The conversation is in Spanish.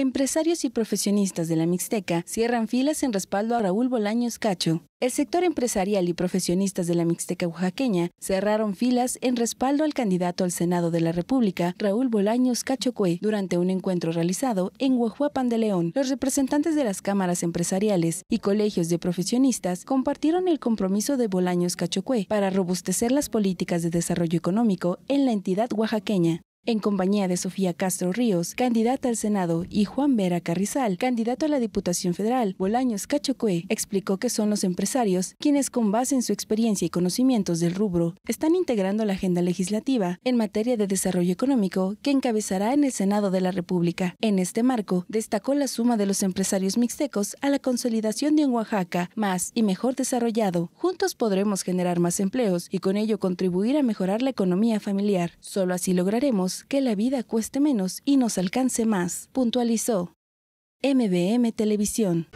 Empresarios y profesionistas de la Mixteca cierran filas en respaldo a Raúl Bolaños Cacho. El sector empresarial y profesionistas de la Mixteca oaxaqueña cerraron filas en respaldo al candidato al Senado de la República, Raúl Bolaños Cacho durante un encuentro realizado en Huajuapan de León. Los representantes de las cámaras empresariales y colegios de profesionistas compartieron el compromiso de Bolaños Cacho para robustecer las políticas de desarrollo económico en la entidad oaxaqueña en compañía de Sofía Castro Ríos, candidata al Senado, y Juan Vera Carrizal, candidato a la Diputación Federal, Bolaños Cachocue, explicó que son los empresarios quienes con base en su experiencia y conocimientos del rubro están integrando la agenda legislativa en materia de desarrollo económico que encabezará en el Senado de la República. En este marco, destacó la suma de los empresarios mixtecos a la consolidación de un Oaxaca más y mejor desarrollado. Juntos podremos generar más empleos y con ello contribuir a mejorar la economía familiar. Solo así lograremos que la vida cueste menos y nos alcance más, puntualizó. MBM Televisión.